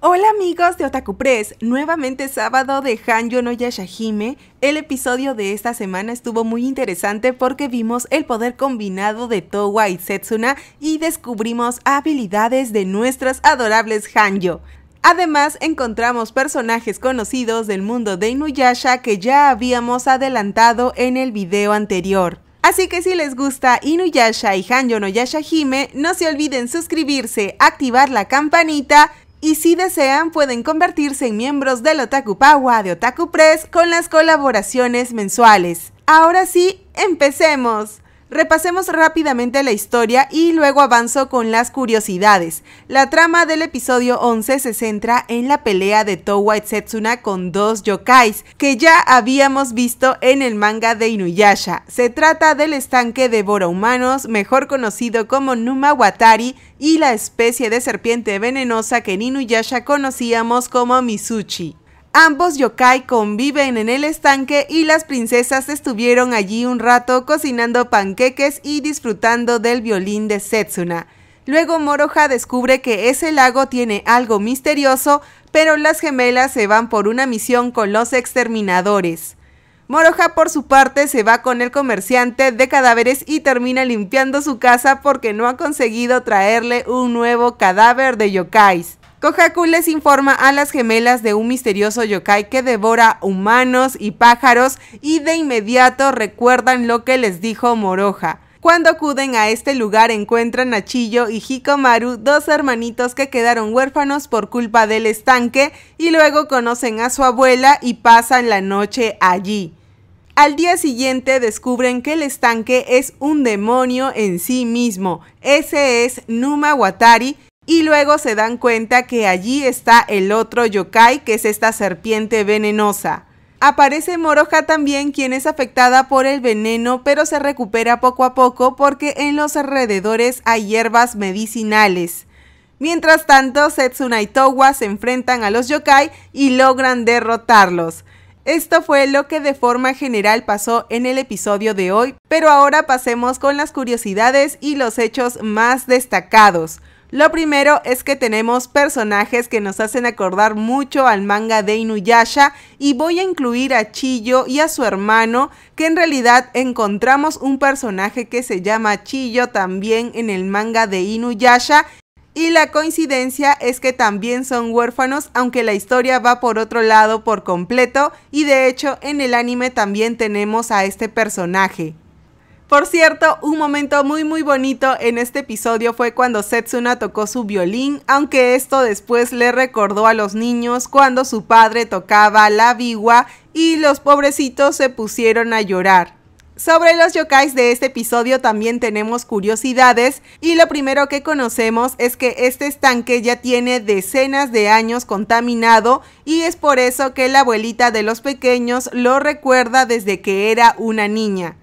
Hola amigos de Otaku Press, nuevamente sábado de Hanjo no Yashahime. El episodio de esta semana estuvo muy interesante porque vimos el poder combinado de Towa y Setsuna y descubrimos habilidades de nuestras adorables Hanjo. Además, encontramos personajes conocidos del mundo de Inuyasha que ya habíamos adelantado en el video anterior. Así que si les gusta Inuyasha y Hanjo no Yashahime, no se olviden suscribirse, activar la campanita y si desean, pueden convertirse en miembros del Otaku Pagua de Otaku Press con las colaboraciones mensuales. Ahora sí, empecemos. Repasemos rápidamente la historia y luego avanzo con las curiosidades. La trama del episodio 11 se centra en la pelea de Towa Setsuna con dos yokais que ya habíamos visto en el manga de Inuyasha. Se trata del estanque de Bora humanos, mejor conocido como Numawatari y la especie de serpiente venenosa que en Inuyasha conocíamos como Misuchi. Ambos yokai conviven en el estanque y las princesas estuvieron allí un rato cocinando panqueques y disfrutando del violín de Setsuna. Luego Moroja descubre que ese lago tiene algo misterioso, pero las gemelas se van por una misión con los exterminadores. Moroja, por su parte se va con el comerciante de cadáveres y termina limpiando su casa porque no ha conseguido traerle un nuevo cadáver de yokais. Kohaku les informa a las gemelas de un misterioso yokai que devora humanos y pájaros y de inmediato recuerdan lo que les dijo Moroja. Cuando acuden a este lugar encuentran a Chillo y Hikomaru, dos hermanitos que quedaron huérfanos por culpa del estanque y luego conocen a su abuela y pasan la noche allí. Al día siguiente descubren que el estanque es un demonio en sí mismo. Ese es Numa Watari, y luego se dan cuenta que allí está el otro yokai, que es esta serpiente venenosa. Aparece Moroja también, quien es afectada por el veneno, pero se recupera poco a poco porque en los alrededores hay hierbas medicinales. Mientras tanto, Setsuna y Towa se enfrentan a los yokai y logran derrotarlos. Esto fue lo que de forma general pasó en el episodio de hoy, pero ahora pasemos con las curiosidades y los hechos más destacados. Lo primero es que tenemos personajes que nos hacen acordar mucho al manga de Inuyasha y voy a incluir a Chiyo y a su hermano, que en realidad encontramos un personaje que se llama Chiyo también en el manga de Inuyasha y la coincidencia es que también son huérfanos, aunque la historia va por otro lado por completo y de hecho en el anime también tenemos a este personaje. Por cierto, un momento muy muy bonito en este episodio fue cuando Setsuna tocó su violín, aunque esto después le recordó a los niños cuando su padre tocaba la vigua y los pobrecitos se pusieron a llorar. Sobre los yokais de este episodio también tenemos curiosidades y lo primero que conocemos es que este estanque ya tiene decenas de años contaminado y es por eso que la abuelita de los pequeños lo recuerda desde que era una niña.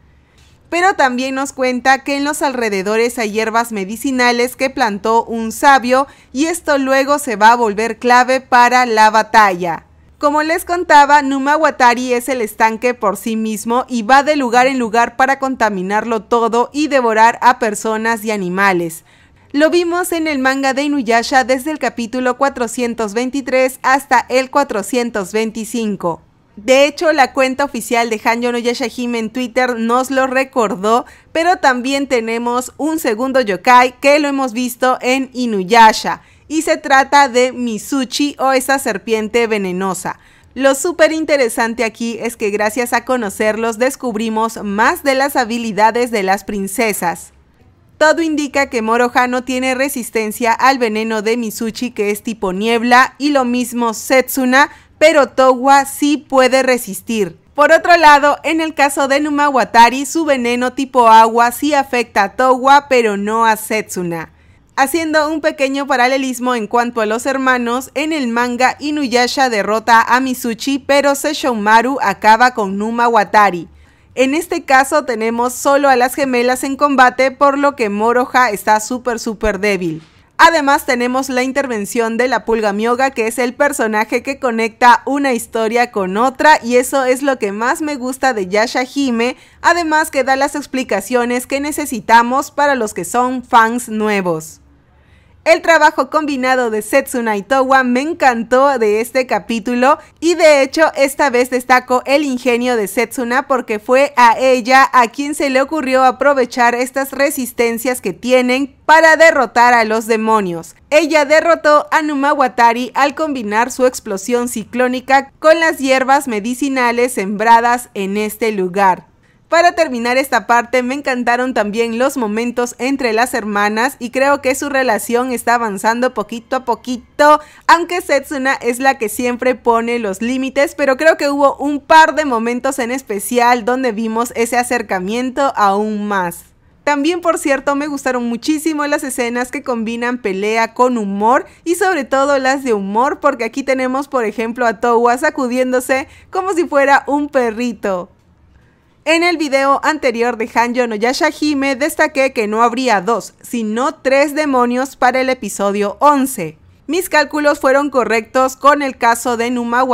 Pero también nos cuenta que en los alrededores hay hierbas medicinales que plantó un sabio y esto luego se va a volver clave para la batalla. Como les contaba, Numa es el estanque por sí mismo y va de lugar en lugar para contaminarlo todo y devorar a personas y animales. Lo vimos en el manga de Inuyasha desde el capítulo 423 hasta el 425. De hecho, la cuenta oficial de Hanjo no Yashahime en Twitter nos lo recordó, pero también tenemos un segundo yokai que lo hemos visto en Inuyasha y se trata de Misuchi o esa serpiente venenosa. Lo súper interesante aquí es que gracias a conocerlos descubrimos más de las habilidades de las princesas. Todo indica que no tiene resistencia al veneno de Misuchi que es tipo niebla y lo mismo Setsuna, pero Towa sí puede resistir. Por otro lado, en el caso de Numawatari, su veneno tipo agua sí afecta a Towa pero no a Setsuna haciendo un pequeño paralelismo en cuanto a los hermanos, en el manga Inuyasha derrota a Mizuchi, pero Sesshomaru acaba con Numa Watari. En este caso tenemos solo a las gemelas en combate, por lo que Moroha está súper súper débil. Además tenemos la intervención de la Pulga Mioga, que es el personaje que conecta una historia con otra y eso es lo que más me gusta de Yasha Hime, además que da las explicaciones que necesitamos para los que son fans nuevos. El trabajo combinado de Setsuna y Towa me encantó de este capítulo y de hecho esta vez destaco el ingenio de Setsuna porque fue a ella a quien se le ocurrió aprovechar estas resistencias que tienen para derrotar a los demonios. Ella derrotó a Numawatari al combinar su explosión ciclónica con las hierbas medicinales sembradas en este lugar. Para terminar esta parte, me encantaron también los momentos entre las hermanas y creo que su relación está avanzando poquito a poquito, aunque Setsuna es la que siempre pone los límites, pero creo que hubo un par de momentos en especial donde vimos ese acercamiento aún más. También, por cierto, me gustaron muchísimo las escenas que combinan pelea con humor y sobre todo las de humor porque aquí tenemos, por ejemplo, a Towa sacudiéndose como si fuera un perrito. En el video anterior de Hanjo no Yashahime destaqué que no habría dos, sino tres demonios para el episodio 11. Mis cálculos fueron correctos con el caso de Numa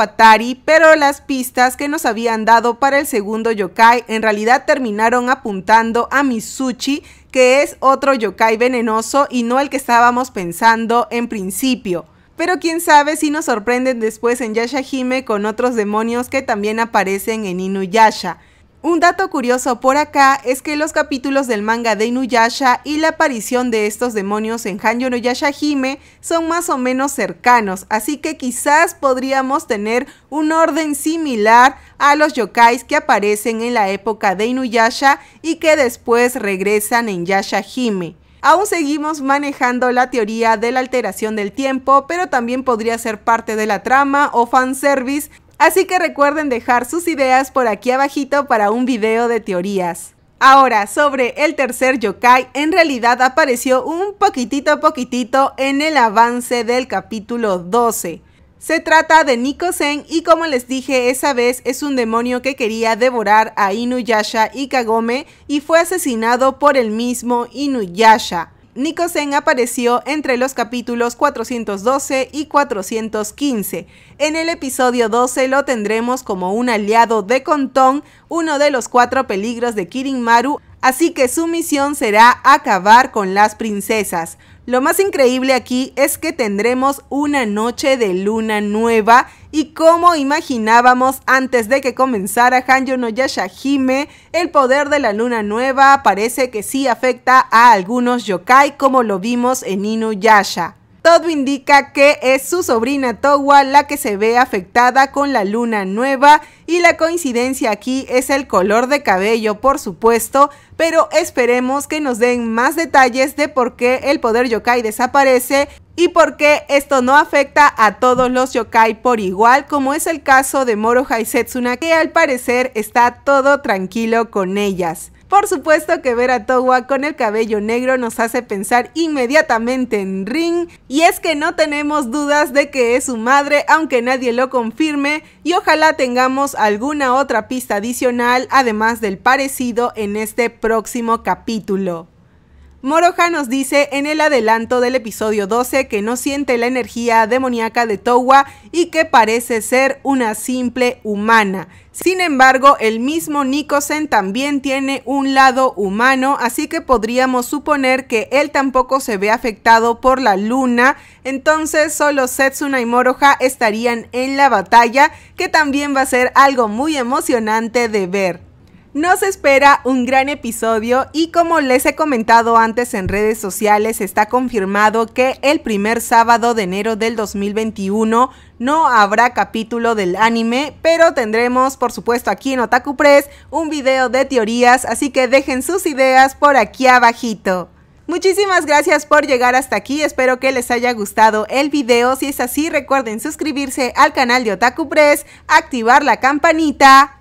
pero las pistas que nos habían dado para el segundo yokai en realidad terminaron apuntando a Mizuchi, que es otro yokai venenoso y no el que estábamos pensando en principio pero quién sabe si nos sorprenden después en Yashahime con otros demonios que también aparecen en Inuyasha. Un dato curioso por acá es que los capítulos del manga de Inuyasha y la aparición de estos demonios en Hanjo no Yashahime son más o menos cercanos, así que quizás podríamos tener un orden similar a los yokais que aparecen en la época de Inuyasha y que después regresan en Yashahime. Aún seguimos manejando la teoría de la alteración del tiempo, pero también podría ser parte de la trama o fanservice Así que recuerden dejar sus ideas por aquí abajito para un video de teorías. Ahora, sobre el tercer yokai, en realidad apareció un poquitito a poquitito en el avance del capítulo 12. Se trata de Nikosen y como les dije esa vez es un demonio que quería devorar a Inuyasha y Kagome y fue asesinado por el mismo Inuyasha. Nikosen apareció entre los capítulos 412 y 415. En el episodio 12 lo tendremos como un aliado de Contón, uno de los cuatro peligros de Kirin Maru así que su misión será acabar con las princesas. Lo más increíble aquí es que tendremos una noche de luna nueva y como imaginábamos antes de que comenzara Hanjo no Yashahime, el poder de la luna nueva parece que sí afecta a algunos yokai como lo vimos en Inuyasha. Todo indica que es su sobrina Towa la que se ve afectada con la luna nueva y la coincidencia aquí es el color de cabello, por supuesto, pero esperemos que nos den más detalles de por qué el poder yokai desaparece y por qué esto no afecta a todos los yokai por igual, como es el caso de Moro Setsuna que al parecer está todo tranquilo con ellas. Por supuesto que ver a Towa con el cabello negro nos hace pensar inmediatamente en Ring, y es que no tenemos dudas de que es su madre, aunque nadie lo confirme, y ojalá tengamos alguna otra pista adicional, además del parecido en este próximo capítulo. Moroja nos dice en el adelanto del episodio 12 que no siente la energía demoníaca de Towa y que parece ser una simple humana. Sin embargo, el mismo Nikosen también tiene un lado humano, así que podríamos suponer que él tampoco se ve afectado por la luna. Entonces, solo Setsuna y Moroja estarían en la batalla, que también va a ser algo muy emocionante de ver. Nos espera un gran episodio y como les he comentado antes en redes sociales, está confirmado que el primer sábado de enero del 2021 no habrá capítulo del anime, pero tendremos por supuesto aquí en Otaku Press un video de teorías, así que dejen sus ideas por aquí abajito. Muchísimas gracias por llegar hasta aquí, espero que les haya gustado el video, si es así recuerden suscribirse al canal de Otaku Press, activar la campanita